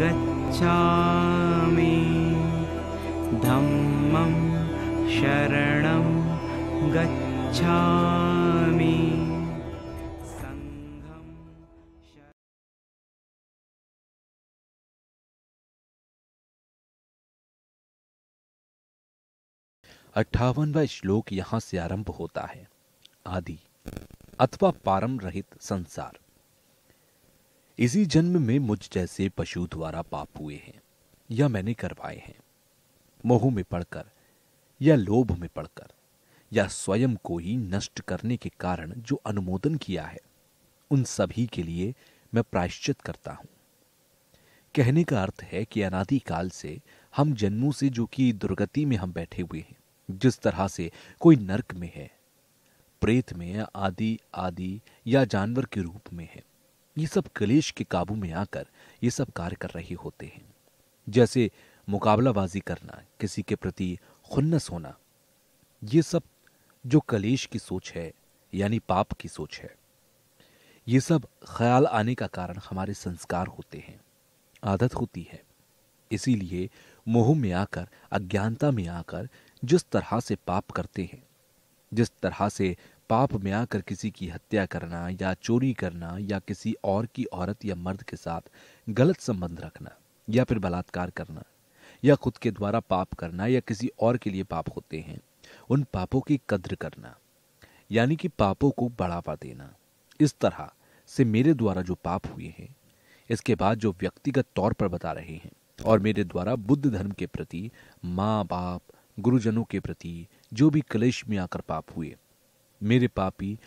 गच्छामि धम्मं शरणं गच्छामि अठावनवा श्लोक यहां से आरंभ होता है आदि अथवा पारम रहित संसार इसी जन्म में मुझ जैसे पशु द्वारा पाप हुए हैं या मैंने करवाए हैं मोह में पड़कर या लोभ में पड़कर या स्वयं को ही नष्ट करने के कारण जो अनुमोदन किया है उन सभी के लिए मैं प्रायश्चित करता हूं कहने का अर्थ है कि अनादि काल से हम जन्मों से जो कि दुर्गति में हम बैठे हुए हैं जिस तरह से कोई नरक में है प्रेत में आदि आदि या जानवर के रूप में है ये सब कलेश के काबू में आकर ये सब कार्य कर रहे होते हैं जैसे मुकाबलाबाजी करना किसी के प्रति खुन्नस होना ये सब जो कलेश की सोच है यानी पाप की सोच है ये सब ख्याल आने का कारण हमारे संस्कार होते हैं आदत होती है इसीलिए मोह में आकर अज्ञानता में आकर जिस तरह से पाप करते हैं जिस तरह से पाप में आकर किसी की हत्या करना या चोरी करना या किसी और की औरत या मर्द के साथ गलत संबंध रखना या फिर बलात्कार करना या खुद के द्वारा पाप करना या किसी और के लिए पाप होते हैं उन पापों की कद्र करना यानी कि पापों को बढ़ावा देना इस तरह से मेरे द्वारा जो पाप हुए हैं इसके बाद जो व्यक्तिगत तौर पर बता रहे हैं और मेरे द्वारा बुद्ध धर्म के प्रति माँ बाप गुरुजनों के प्रति जो भी कलेश में आकर पाप हुए मेरे पापी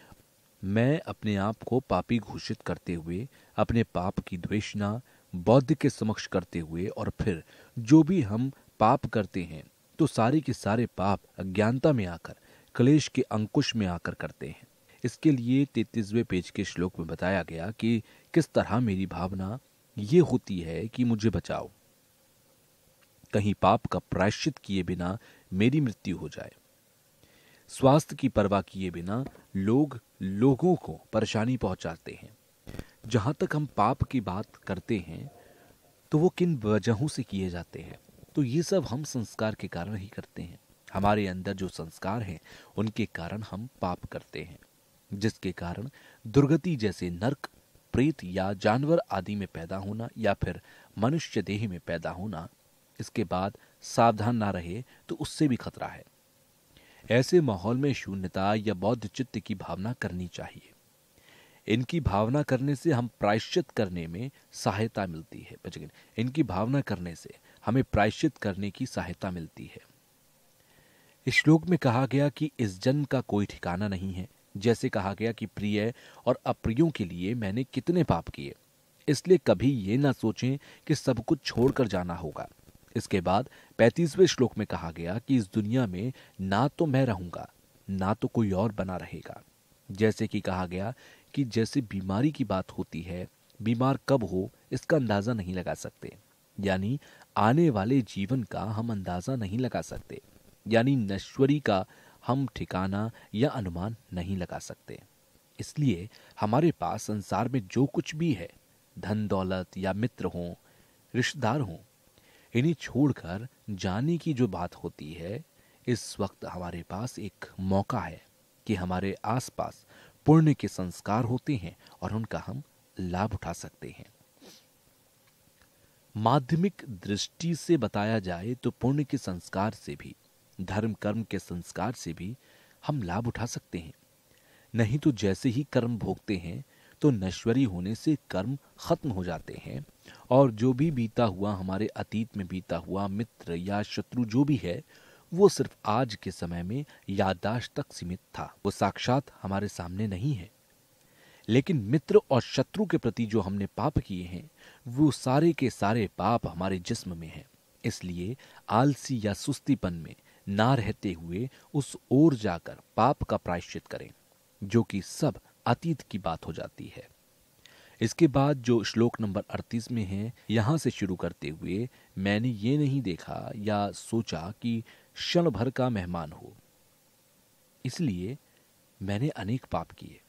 मैं अपने आप को पापी घोषित करते हुए अपने पाप की द्वेषणा बौद्ध के समक्ष करते हुए और फिर जो भी हम पाप करते हैं तो सारे के सारे पाप अज्ञानता में आकर क्लेश के अंकुश में आकर करते हैं इसके लिए तैतीसवें पेज के श्लोक में बताया गया कि किस तरह मेरी भावना ये होती है कि मुझे बचाओ कहीं पाप का प्रायश्चित किए बिना मेरी मृत्यु हो जाए स्वास्थ्य की परवाह किए बिना लोग लोगों को परेशानी पहुंचाते हैं जहां तक हम पाप की बात करते हैं तो वो किन वजहों से किए जाते हैं तो ये सब हम संस्कार के कारण ही करते हैं हमारे अंदर जो संस्कार हैं उनके कारण हम पाप करते हैं जिसके कारण दुर्गति जैसे नरक प्रेत या जानवर आदि में पैदा होना या फिर मनुष्य देह में पैदा होना इसके बाद सावधान ना रहे तो उससे भी खतरा है ऐसे माहौल में शून्यता या बौद्ध चित्त की भावना करनी चाहिए इनकी भावना करने से हम प्रायश्चित करने में सहायता मिलती है इनकी भावना करने से हमें प्रायश्चित करने की सहायता मिलती है इस श्लोक में कहा गया कि इस जन्म का कोई ठिकाना नहीं है जैसे कहा गया कि प्रिय और अप्रियों के लिए मैंने कितने पाप किए इसलिए कभी ये ना सोचें कि सब कुछ छोड़कर जाना होगा इसके बाद पैंतीसवें श्लोक में कहा गया कि इस दुनिया में ना तो मैं रहूंगा ना तो कोई और बना रहेगा जैसे कि कहा गया कि जैसे बीमारी की बात होती है बीमार कब हो इसका अंदाजा नहीं लगा सकते यानी आने वाले जीवन का हम अंदाजा नहीं लगा सकते यानी नश्वरी का हम ठिकाना या अनुमान नहीं लगा सकते इसलिए हमारे पास संसार में जो कुछ भी है धन दौलत या मित्र हों रिश्तेदार हों इन्हें छोड़कर जाने की जो बात होती है इस वक्त हमारे पास एक मौका है कि हमारे आसपास पुण्य के संस्कार होते हैं और उनका हम लाभ उठा सकते हैं माध्यमिक दृष्टि से बताया जाए तो पुण्य के संस्कार से भी धर्म कर्म के संस्कार से भी हम लाभ उठा सकते हैं नहीं तो जैसे ही कर्म भोगते हैं तो नश्वरी होने से कर्म खत्म हो जाते हैं और जो भी बीता हुआ हमारे अतीत में बीता हुआ मित्र या शत्रु जो भी है वो सिर्फ आज के समय में याददाश्त तक सीमित था वो साक्षात हमारे सामने नहीं है लेकिन मित्र और शत्रु के प्रति जो हमने पाप किए हैं वो सारे के सारे पाप हमारे जिस्म में हैं इसलिए आलसी या सुस्तीपन में ना रहते हुए उस ओर जाकर पाप का प्रायश्चित करें जो कि सब अतीत की बात हो जाती है इसके बाद जो श्लोक नंबर अड़तीस में है यहाँ से शुरू करते हुए मैंने ये नहीं देखा या सोचा कि क्षण भर का मेहमान हो इसलिए मैंने अनेक पाप किए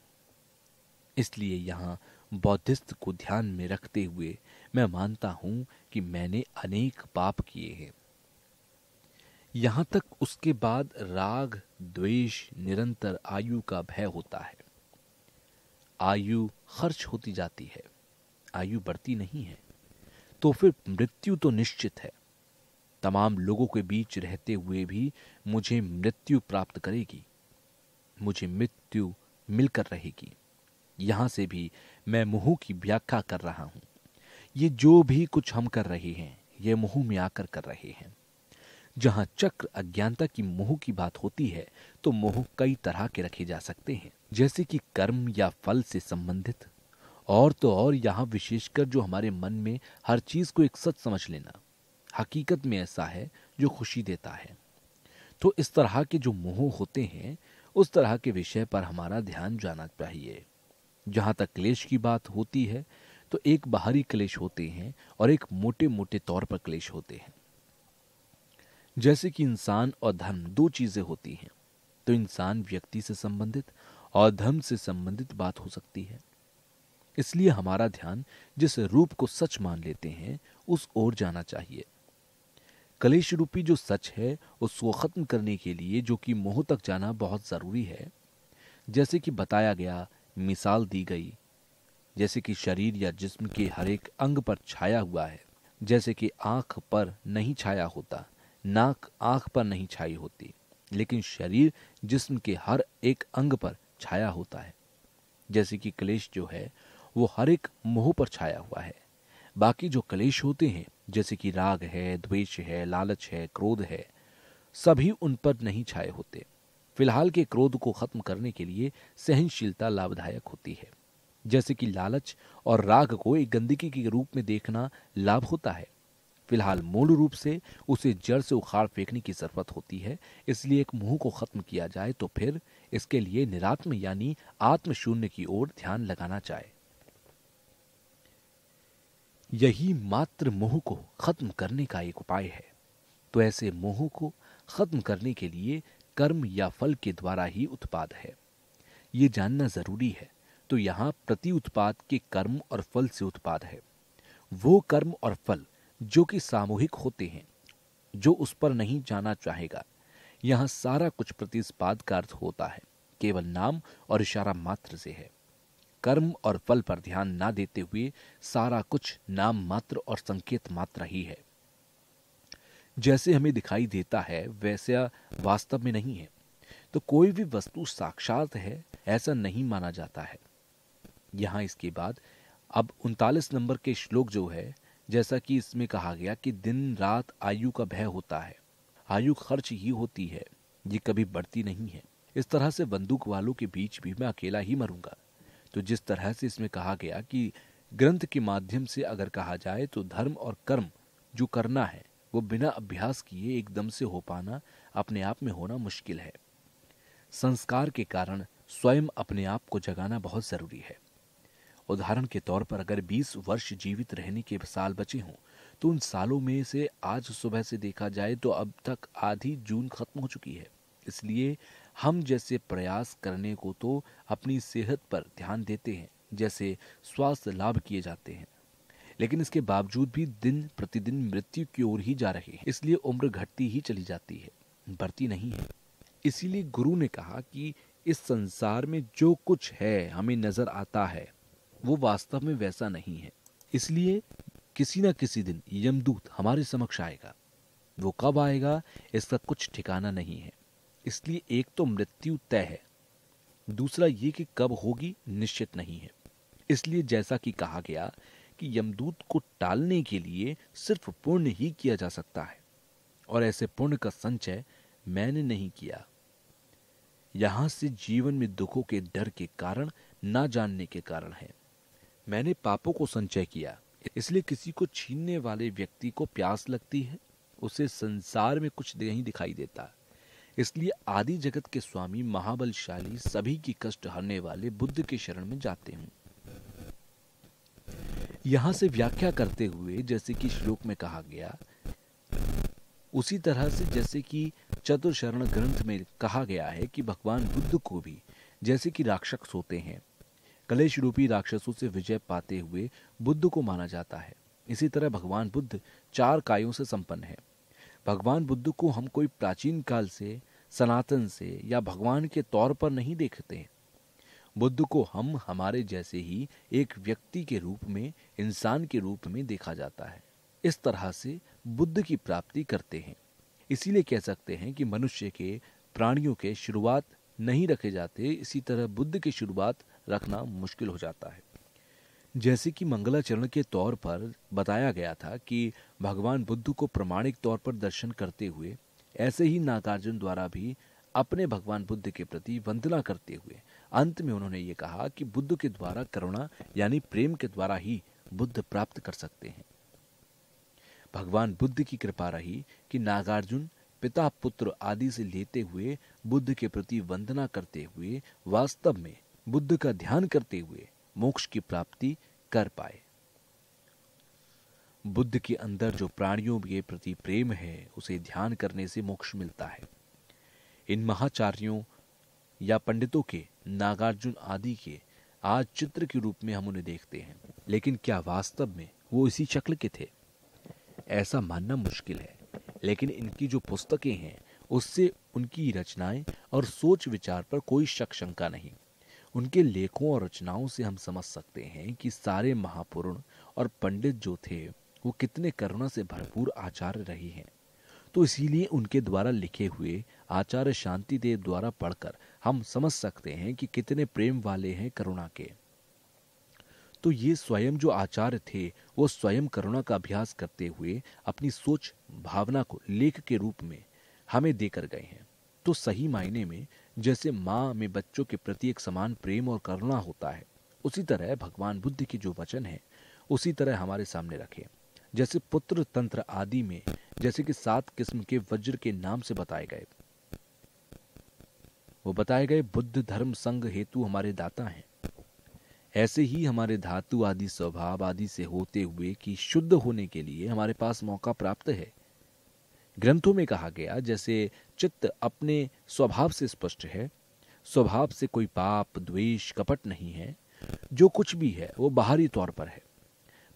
इसलिए यहाँ बौद्धिस्त को ध्यान में रखते हुए मैं मानता हूं कि मैंने अनेक पाप किए हैं यहां तक उसके बाद राग द्वेष निरंतर आयु का भय होता है आयु खर्च होती जाती है आयु बढ़ती नहीं है तो फिर मृत्यु तो निश्चित है तमाम लोगों के बीच रहते हुए भी मुझे मृत्यु प्राप्त करेगी मुझे मृत्यु मिलकर रहेगी यहां से भी मैं मुंह की व्याख्या कर रहा हूं ये जो भी कुछ हम कर रहे हैं ये मुंह में आकर कर रहे हैं जहां चक्र अज्ञानता की मुंह की बात होती है तो मुंह कई तरह के रखे जा सकते हैं जैसे कि कर्म या फल से संबंधित और तो और यहां विशेषकर जो हमारे मन में हर चीज़ को एक सच समझ लेना हकीकत में ऐसा है जो खुशी देता है तो इस तरह के जो मोह होते हैं उस तरह के विषय पर हमारा ध्यान जाना चाहिए जहां तक क्लेश की बात होती है तो एक बाहरी क्लेश होते हैं और एक मोटे मोटे तौर पर क्लेश होते हैं जैसे कि इंसान और धर्म दो चीज़ें होती हैं तो इंसान व्यक्ति से संबंधित और धर्म से संबंधित बात हो सकती है इसलिए हमारा ध्यान जिस रूप को सच मान लेते हैं उस ओर जाना चाहिए कलेश रूपी जो सच है उसको खत्म करने के लिए जो कि मोह तक जाना बहुत ज़रूरी है जैसे कि बताया गया मिसाल दी गई जैसे कि शरीर या जिस्म के हर एक अंग पर छाया हुआ है जैसे कि आंख पर नहीं छाया होता नाक आंख पर नहीं छाई होती लेकिन शरीर जिस्म के हर एक अंग पर छाया होता है जैसे कि क्लेश जो है वो हर एक मोह पर छाया हुआ है बाकी जो क्लेश होते हैं जैसे कि राग है द्वेष है लालच है क्रोध है सभी उन पर नहीं छाए होते फिलहाल के क्रोध को खत्म करने के लिए सहनशीलता लाभदायक होती है जैसे कि लालच और राग को एक गंदगी के रूप में देखना लाभ होता है फिलहाल मूल रूप से उसे जड़ से उखाड़ फेंकने की जरूरत होती है इसलिए एक मुंह को खत्म किया जाए तो फिर इसके लिए निरात्म यानी आत्म शून्य की ओर ध्यान लगाना चाहे यही मात्र मोह को खत्म करने का एक उपाय है तो ऐसे मोह को खत्म करने के लिए कर्म या फल के द्वारा ही उत्पाद है ये जानना जरूरी है तो यहां प्रति उत्पाद के कर्म और फल से उत्पाद है वो कर्म और फल जो कि सामूहिक होते हैं जो उस पर नहीं जाना चाहेगा यहाँ सारा कुछ प्रतिस्पाद का अर्थ होता है केवल नाम और इशारा मात्र से है कर्म और फल पर ध्यान ना देते हुए सारा कुछ नाम मात्र और संकेत मात्र ही है जैसे हमें दिखाई देता है वैसा वास्तव में नहीं है तो कोई भी वस्तु साक्षात है ऐसा नहीं माना जाता है यहां इसके बाद अब उनतालीस नंबर के श्लोक जो है जैसा कि इसमें कहा गया कि दिन रात आयु का भय होता है आयु खर्च ही होती है ये कभी बढ़ती नहीं है इस तरह से बंदूक वालों के बीच भी मैं अकेला ही मरूंगा तो जिस तरह से इसमें कहा गया कि ग्रंथ के माध्यम से अगर कहा जाए तो धर्म और कर्म जो करना है वो बिना अभ्यास किए एकदम से हो पाना अपने आप में होना मुश्किल है संस्कार के कारण स्वयं अपने आप को जगाना बहुत जरूरी है उदाहरण के तौर पर अगर 20 वर्ष जीवित रहने के साल बचे हों तो उन सालों में से आज सुबह से देखा जाए तो अब तक आधी जून खत्म हो चुकी है इसलिए हम जैसे प्रयास करने को तो अपनी सेहत पर ध्यान देते हैं जैसे स्वास्थ्य लाभ किए जाते हैं लेकिन इसके बावजूद भी दिन प्रतिदिन मृत्यु की ओर ही जा रहे हैं इसलिए उम्र घटती ही चली जाती है बढ़ती नहीं है इसीलिए गुरु ने कहा कि इस संसार में जो कुछ है हमें नजर आता है वो वास्तव में वैसा नहीं है इसलिए किसी न किसी दिन यमदूत हमारे समक्ष आएगा वो कब आएगा इसका कुछ ठिकाना नहीं है इसलिए एक तो मृत्यु तय है दूसरा ये कि कब होगी निश्चित नहीं है इसलिए जैसा कि कहा गया कि यमदूत को टालने के लिए सिर्फ पुण्य ही किया जा सकता है और ऐसे पुण्य का संचय मैंने नहीं किया यहां से जीवन में दुखों के डर के कारण ना जानने के कारण है मैंने पापों को संचय किया इसलिए किसी को छीनने वाले व्यक्ति को प्यास लगती है उसे संसार में कुछ नहीं दिखाई देता इसलिए आदि जगत के स्वामी महाबलशाली सभी की कष्ट हरने वाले बुद्ध के शरण में जाते हैं यहां से व्याख्या करते हुए जैसे कि श्लोक में कहा गया उसी तरह से जैसे कि चतुर शरण ग्रंथ में कहा गया है कि भगवान बुद्ध को भी जैसे कि राक्षस होते हैं कलेश रूपी राक्षसों से विजय पाते हुए बुद्ध को माना जाता है इसी तरह भगवान बुद्ध चार कायों से संपन्न है भगवान बुद्ध को हम कोई प्राचीन काल से सनातन से या भगवान के तौर पर नहीं देखते हैं बुद्ध को हम हमारे जैसे ही एक व्यक्ति के रूप में इंसान के रूप में देखा जाता है इस तरह से बुद्ध की प्राप्ति करते हैं इसीलिए कह सकते हैं कि मनुष्य के प्राणियों के शुरुआत नहीं रखे जाते इसी तरह बुद्ध की शुरुआत रखना मुश्किल हो जाता है जैसे कि मंगलाचरण के तौर पर बताया गया था कि भगवान बुद्ध को प्रमाणिक तौर पर दर्शन करते हुए ऐसे ही नागार्जुन द्वारा भी अपने भगवान बुद्ध के प्रति वंदना करते हुए अंत में उन्होंने ये कहा कि बुद्ध के द्वारा करुणा यानी प्रेम के द्वारा ही बुद्ध प्राप्त कर सकते हैं भगवान बुद्ध की कृपा रही कि नागार्जुन पिता पुत्र आदि से लेते हुए बुद्ध के प्रति वंदना करते हुए वास्तव में बुद्ध का ध्यान करते हुए मोक्ष की प्राप्ति कर पाए बुद्ध के अंदर जो प्राणियों के प्रति प्रेम है उसे ध्यान करने से मोक्ष मिलता है इन महाचार्यों या पंडितों के नागार्जुन आदि के आज चित्र के रूप में हम उन्हें देखते हैं लेकिन क्या वास्तव में वो इसी शक्ल के थे ऐसा मानना मुश्किल है लेकिन इनकी जो पुस्तकें हैं उससे उनकी रचनाएं और सोच विचार पर कोई शक शंका नहीं उनके लेखों और रचनाओं से हम समझ सकते हैं कि सारे महापुरुण और पंडित जो थे वो कितने करुणा से भरपूर आचार्य रहे हैं तो इसीलिए उनके द्वारा लिखे हुए आचार्य शांति देव द्वारा पढ़कर हम समझ सकते हैं कि कितने प्रेम वाले हैं करुणा के तो ये स्वयं जो आचार्य थे वो स्वयं करुणा का अभ्यास करते हुए अपनी सोच भावना को लेख के रूप में हमें देकर गए हैं तो सही मायने में जैसे माँ में बच्चों के प्रति एक समान प्रेम और करुणा होता है उसी तरह भगवान बुद्ध के जो वचन है उसी तरह हमारे सामने रखें जैसे पुत्र तंत्र आदि में जैसे कि सात किस्म के वज्र के नाम से बताए गए वो बताए गए बुद्ध धर्म संघ हेतु हमारे दाता हैं ऐसे ही हमारे धातु आदि स्वभाव आदि से होते हुए कि शुद्ध होने के लिए हमारे पास मौका प्राप्त है ग्रंथों में कहा गया जैसे चित्त अपने स्वभाव से स्पष्ट है स्वभाव से कोई पाप द्वेष कपट नहीं है जो कुछ भी है वो बाहरी तौर पर है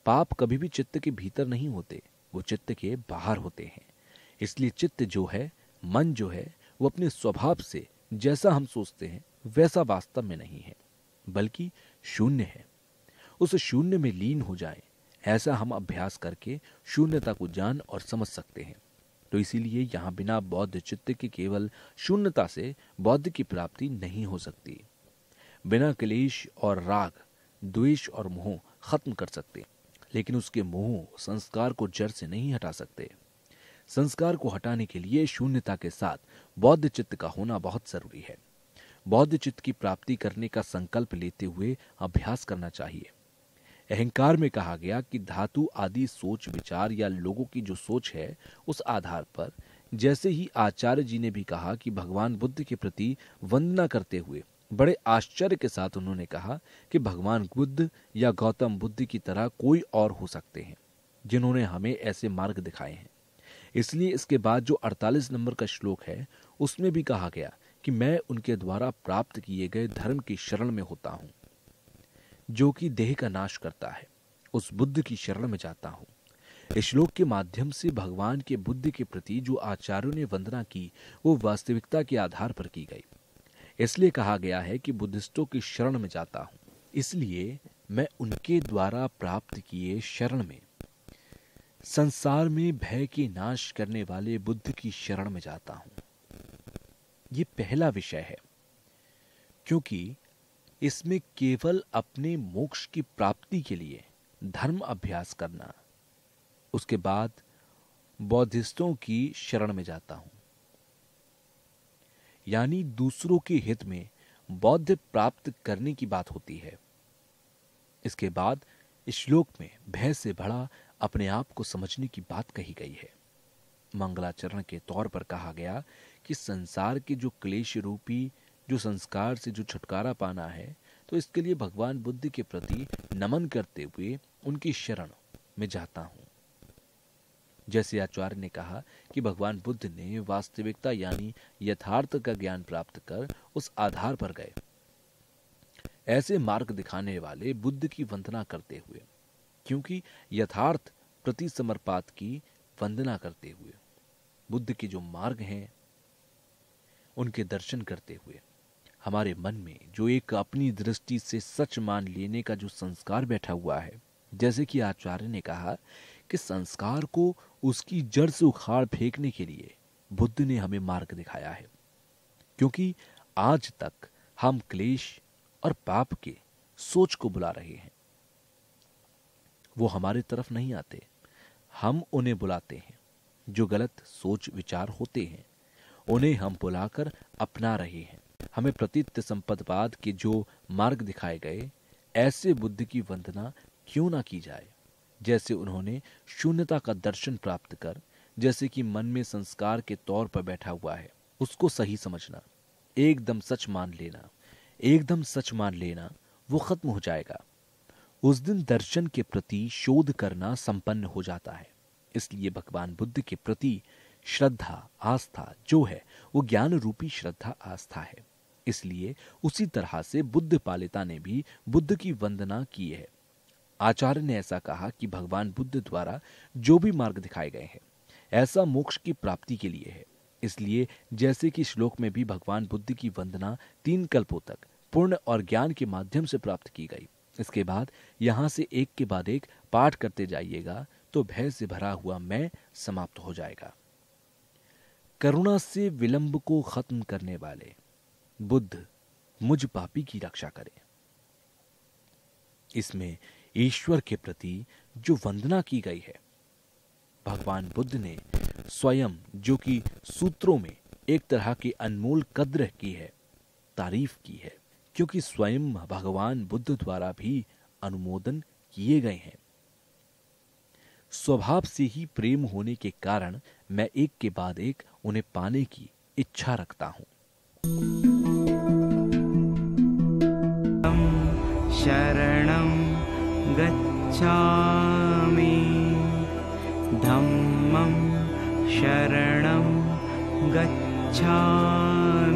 पाप कभी भी चित्त के भीतर नहीं होते वो चित्त के बाहर होते हैं इसलिए चित्त जो है मन जो है वो अपने स्वभाव से जैसा हम सोचते हैं वैसा वास्तव में नहीं है बल्कि शून्य है उस शून्य में लीन हो जाए ऐसा हम अभ्यास करके शून्यता को जान और समझ सकते हैं तो इसीलिए यहाँ बिना बौद्ध चित्त के केवल शून्यता से बौद्ध की प्राप्ति नहीं हो सकती बिना क्लेश और राग द्वेष और मोह खत्म कर सकते लेकिन उसके मोह संस्कार को जड़ से नहीं हटा सकते संस्कार को हटाने के लिए शून्यता के साथ बौद्ध चित्त का होना बहुत जरूरी है बौद्ध चित्त की प्राप्ति करने का संकल्प लेते हुए अभ्यास करना चाहिए अहंकार में कहा गया कि धातु आदि सोच विचार या लोगों की जो सोच है उस आधार पर जैसे ही आचार्य जी ने भी कहा कि भगवान बुद्ध के प्रति वंदना करते हुए बड़े आश्चर्य के साथ उन्होंने कहा कि भगवान बुद्ध या गौतम बुद्ध की तरह कोई और हो सकते हैं जिन्होंने हमें ऐसे मार्ग दिखाए हैं इसलिए इसके बाद जो 48 नंबर का श्लोक है उसमें भी कहा गया कि मैं उनके द्वारा प्राप्त किए गए धर्म की शरण में होता हूँ जो कि देह का नाश करता है उस बुद्ध की शरण में जाता हूँ श्लोक के माध्यम से भगवान के बुद्ध के प्रति जो आचार्यों ने वंदना की वो वास्तविकता के आधार पर की गई इसलिए कहा गया है कि बुद्धिस्टों की शरण में जाता हूँ इसलिए मैं उनके द्वारा प्राप्त किए शरण में संसार में भय के नाश करने वाले बुद्ध की शरण में जाता हूं ये पहला विषय है क्योंकि इसमें केवल अपने मोक्ष की प्राप्ति के लिए धर्म अभ्यास करना उसके बाद बौद्धिस्टों की शरण में जाता हूं यानी दूसरों के हित में बौद्ध प्राप्त करने की बात होती है इसके बाद श्लोक में भय से भड़ा अपने आप को समझने की बात कही गई है मंगलाचरण के तौर पर कहा गया कि संसार के जो क्लेश रूपी जो संस्कार से जो छुटकारा पाना है तो इसके लिए भगवान बुद्ध के प्रति नमन करते हुए उनकी शरण में जाता हूँ जैसे आचार्य ने कहा कि भगवान बुद्ध ने वास्तविकता यानी यथार्थ का ज्ञान प्राप्त कर उस आधार पर गए ऐसे मार्ग दिखाने वाले बुद्ध की वंदना करते हुए क्योंकि यथार्थ प्रति समर्पात की वंदना करते हुए बुद्ध के जो मार्ग हैं उनके दर्शन करते हुए हमारे मन में जो एक अपनी दृष्टि से सच मान लेने का जो संस्कार बैठा हुआ है जैसे कि आचार्य ने कहा कि संस्कार को उसकी जड़ से उखाड़ फेंकने के लिए बुद्ध ने हमें मार्ग दिखाया है क्योंकि आज तक हम क्लेश और पाप के सोच को बुला रहे हैं वो हमारे तरफ नहीं आते हम उन्हें बुलाते हैं जो गलत सोच विचार होते हैं उन्हें हम बुलाकर अपना रहे हैं हमें प्रतीत संपदवाद के जो मार्ग दिखाए गए ऐसे बुद्ध की वंदना क्यों ना की जाए जैसे उन्होंने शून्यता का दर्शन प्राप्त कर जैसे कि मन में संस्कार के तौर पर बैठा हुआ है उसको सही समझना एकदम सच मान लेना एकदम सच मान लेना वो खत्म हो जाएगा उस दिन दर्शन के प्रति शोध करना संपन्न हो जाता है इसलिए भगवान बुद्ध के प्रति श्रद्धा आस्था जो है वो ज्ञान रूपी श्रद्धा आस्था है इसलिए उसी तरह से बुद्ध पालिता ने भी बुद्ध की वंदना की है आचार्य ने ऐसा कहा कि भगवान बुद्ध द्वारा जो भी मार्ग दिखाए गए हैं ऐसा मोक्ष की प्राप्ति के लिए है इसलिए जैसे कि श्लोक में भी भगवान बुद्ध की वंदना तीन कल्पों तक पूर्ण और ज्ञान के माध्यम से प्राप्त की गई इसके बाद यहाँ से एक के बाद एक पाठ करते जाइएगा तो भय से भरा हुआ मैं समाप्त हो जाएगा करुणा से विलंब को खत्म करने वाले बुद्ध मुझ पापी की रक्षा करे इसमें ईश्वर के प्रति जो वंदना की गई है भगवान बुद्ध ने स्वयं जो कि सूत्रों में एक तरह की अनमोल कद्र की है तारीफ की है क्योंकि स्वयं भगवान बुद्ध द्वारा भी अनुमोदन किए गए हैं स्वभाव से ही प्रेम होने के कारण मैं एक के बाद एक उन्हें पाने की इच्छा रखता हूं शरणं गच्छामि धम्मं शरणं गच्छामि